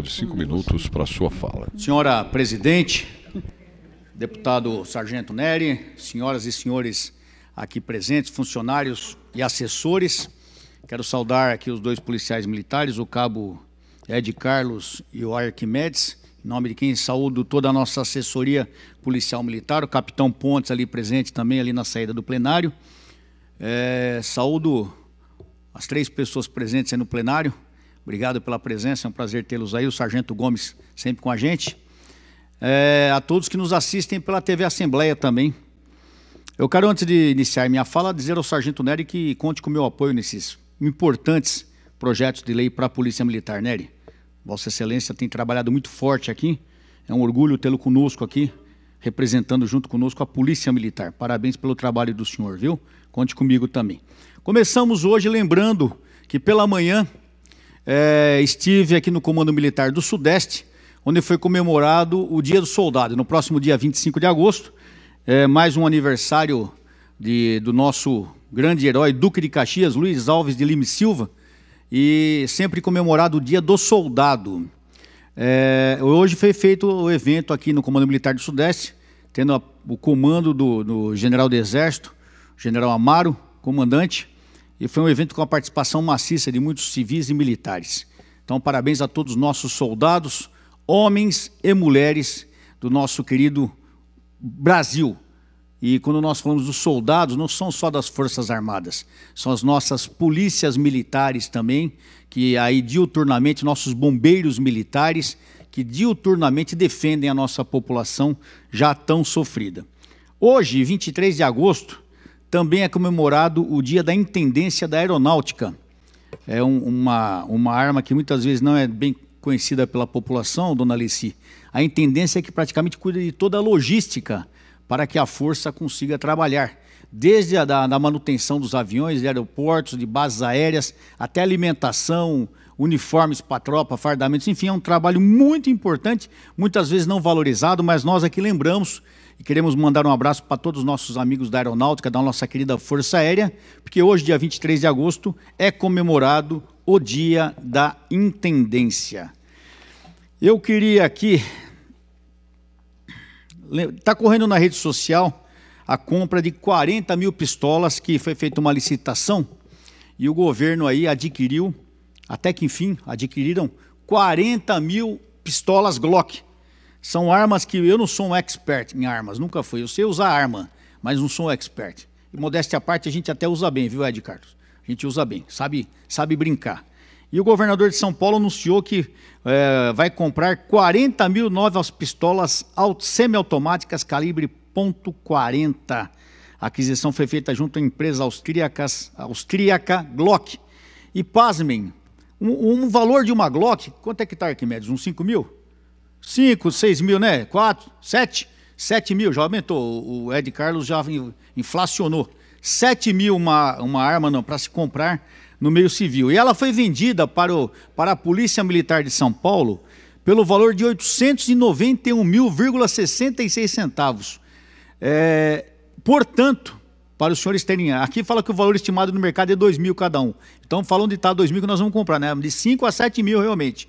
intervalo de cinco minutos para sua fala. Senhora presidente, deputado Sargento Neri, senhoras e senhores aqui presentes, funcionários e assessores, quero saudar aqui os dois policiais militares, o cabo Ed Carlos e o Arquimedes, em nome de quem saúdo toda a nossa assessoria policial militar, o capitão Pontes ali presente também, ali na saída do plenário. É, saúdo as três pessoas presentes aí no plenário, Obrigado pela presença, é um prazer tê-los aí, o Sargento Gomes sempre com a gente. É, a todos que nos assistem pela TV Assembleia também. Eu quero, antes de iniciar minha fala, dizer ao Sargento Nery que conte com o meu apoio nesses importantes projetos de lei para a Polícia Militar. Nery, Vossa Excelência tem trabalhado muito forte aqui, é um orgulho tê-lo conosco aqui, representando junto conosco a Polícia Militar. Parabéns pelo trabalho do senhor, viu? Conte comigo também. Começamos hoje lembrando que pela manhã é, estive aqui no Comando Militar do Sudeste, onde foi comemorado o Dia do Soldado. No próximo dia 25 de agosto, é, mais um aniversário de, do nosso grande herói, Duque de Caxias, Luiz Alves de Lima Silva, e sempre comemorado o Dia do Soldado. É, hoje foi feito o evento aqui no Comando Militar do Sudeste, tendo a, o comando do, do, General do Exército, General Amaro, comandante, e foi um evento com a participação maciça de muitos civis e militares. Então, parabéns a todos os nossos soldados, homens e mulheres do nosso querido Brasil. E quando nós falamos dos soldados, não são só das Forças Armadas, são as nossas polícias militares também, que aí diuturnamente, nossos bombeiros militares, que diuturnamente defendem a nossa população já tão sofrida. Hoje, 23 de agosto, também é comemorado o Dia da Intendência da Aeronáutica. É um, uma, uma arma que muitas vezes não é bem conhecida pela população, dona Alice. A Intendência é que praticamente cuida de toda a logística para que a Força consiga trabalhar. Desde a da, da manutenção dos aviões, de aeroportos, de bases aéreas, até alimentação, uniformes para tropa, fardamentos, enfim, é um trabalho muito importante, muitas vezes não valorizado, mas nós aqui lembramos e queremos mandar um abraço para todos os nossos amigos da Aeronáutica, da nossa querida Força Aérea, porque hoje, dia 23 de agosto, é comemorado o Dia da Intendência. Eu queria aqui. Está correndo na rede social a compra de 40 mil pistolas, que foi feita uma licitação, e o governo aí adquiriu, até que enfim, adquiriram 40 mil pistolas Glock. São armas que eu não sou um expert em armas, nunca fui. Eu sei usar arma, mas não sou um expert. E modéstia à parte, a gente até usa bem, viu, Ed Carlos? A gente usa bem, sabe, sabe brincar. E o governador de São Paulo anunciou que é, vai comprar 40 mil novas pistolas semiautomáticas calibre .40. A aquisição foi feita junto à empresa austríaca Glock. E pasmem, um, um valor de uma Glock, quanto é que está, Arquimedes? Uns 5 mil? 5, 6 mil, né? 4, 7, 7 mil, já aumentou. O Ed Carlos já inflacionou. 7 mil uma, uma arma não para se comprar no meio civil. E ela foi vendida para, o, para a Polícia Militar de São Paulo pelo valor de 891.066 centavos. É, portanto, para os senhores terem. Aqui fala que o valor estimado no mercado é 2 mil cada um. Então falando de tá 2 mil que nós vamos comprar, né? De 5 a 7 mil realmente.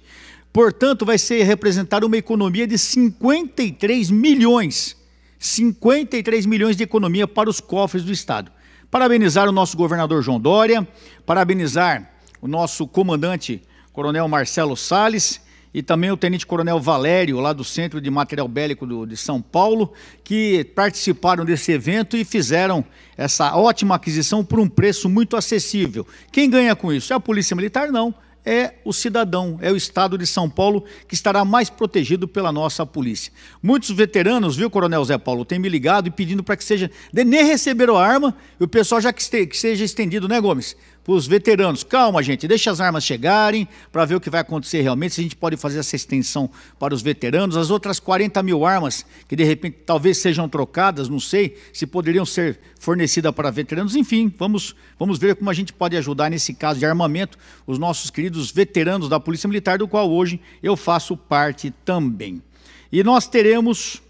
Portanto, vai ser representar uma economia de 53 milhões. 53 milhões de economia para os cofres do Estado. Parabenizar o nosso governador João Dória, parabenizar o nosso comandante Coronel Marcelo Sales e também o Tenente Coronel Valério, lá do Centro de Material Bélico do, de São Paulo, que participaram desse evento e fizeram essa ótima aquisição por um preço muito acessível. Quem ganha com isso? É a Polícia Militar? Não é o cidadão, é o estado de São Paulo que estará mais protegido pela nossa polícia. Muitos veteranos, viu, Coronel Zé Paulo, tem me ligado e pedindo para que seja, nem receberam a arma e o pessoal já que, este, que seja estendido, né, Gomes? para os veteranos. Calma, gente, deixa as armas chegarem para ver o que vai acontecer realmente, se a gente pode fazer essa extensão para os veteranos. As outras 40 mil armas que de repente talvez sejam trocadas, não sei, se poderiam ser fornecidas para veteranos. Enfim, vamos, vamos ver como a gente pode ajudar nesse caso de armamento os nossos queridos veteranos da Polícia Militar, do qual hoje eu faço parte também. E nós teremos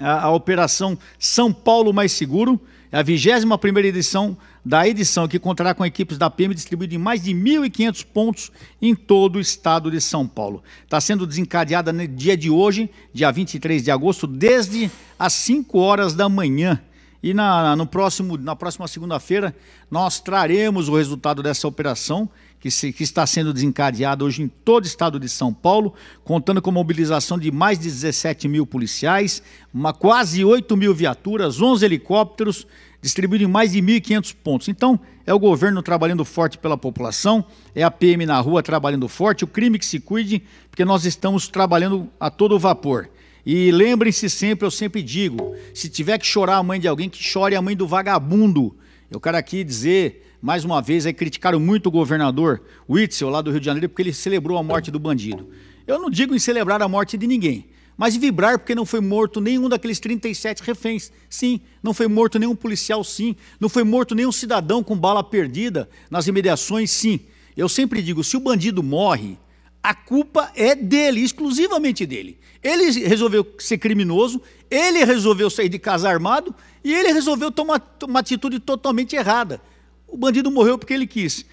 a, a Operação São Paulo Mais Seguro, é a 21ª edição da edição, que contará com equipes da PM distribuídas em mais de 1.500 pontos em todo o estado de São Paulo. Está sendo desencadeada no dia de hoje, dia 23 de agosto, desde às 5 horas da manhã. E na, no próximo, na próxima segunda-feira, nós traremos o resultado dessa operação, que, se, que está sendo desencadeada hoje em todo o estado de São Paulo, contando com a mobilização de mais de 17 mil policiais, uma, quase 8 mil viaturas, 11 helicópteros distribuído em mais de 1.500 pontos. Então, é o governo trabalhando forte pela população, é a PM na rua trabalhando forte, o crime que se cuide, porque nós estamos trabalhando a todo vapor. E lembrem-se sempre, eu sempre digo, se tiver que chorar a mãe de alguém, que chore a mãe do vagabundo. Eu quero aqui dizer, mais uma vez, aí criticaram muito o governador Witzel, lá do Rio de Janeiro, porque ele celebrou a morte do bandido. Eu não digo em celebrar a morte de ninguém, mas vibrar porque não foi morto nenhum daqueles 37 reféns. Sim, não foi morto nenhum policial, sim. Não foi morto nenhum cidadão com bala perdida nas imediações, sim. Eu sempre digo, se o bandido morre, a culpa é dele, exclusivamente dele. Ele resolveu ser criminoso, ele resolveu sair de casa armado e ele resolveu tomar uma atitude totalmente errada. O bandido morreu porque ele quis.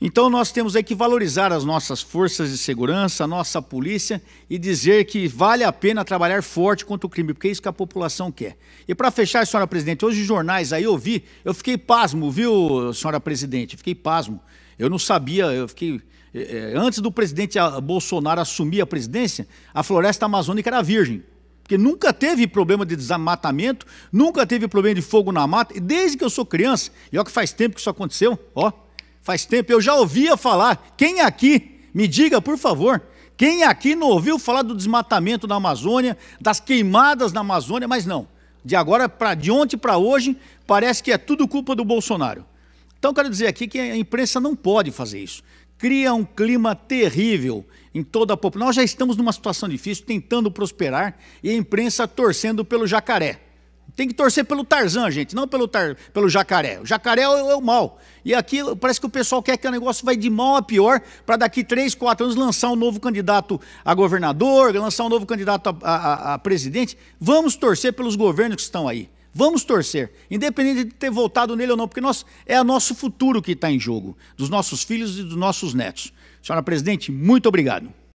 Então nós temos aí que valorizar as nossas forças de segurança, a nossa polícia e dizer que vale a pena trabalhar forte contra o crime, porque é isso que a população quer. E para fechar, senhora presidente, hoje os jornais aí eu vi, eu fiquei pasmo, viu, senhora presidente? Fiquei pasmo. Eu não sabia, eu fiquei eh, eh, antes do presidente ah, Bolsonaro assumir a presidência, a floresta amazônica era virgem. Porque nunca teve problema de desmatamento, nunca teve problema de fogo na mata, e desde que eu sou criança, e olha que faz tempo que isso aconteceu, ó, faz tempo, eu já ouvia falar. Quem aqui, me diga por favor, quem aqui não ouviu falar do desmatamento na Amazônia, das queimadas na Amazônia, mas não. De agora para de ontem para hoje, parece que é tudo culpa do Bolsonaro. Então quero dizer aqui que a imprensa não pode fazer isso. Cria um clima terrível em toda a população. Nós já estamos numa situação difícil, tentando prosperar, e a imprensa torcendo pelo jacaré. Tem que torcer pelo Tarzan, gente, não pelo, tar, pelo jacaré. O jacaré é, é o mal. E aqui parece que o pessoal quer que o negócio vai de mal a pior para daqui 3, 4 anos lançar um novo candidato a governador, lançar um novo candidato a, a, a presidente. Vamos torcer pelos governos que estão aí. Vamos torcer, independente de ter votado nele ou não, porque nós, é o nosso futuro que está em jogo, dos nossos filhos e dos nossos netos. Senhora presidente, muito obrigado.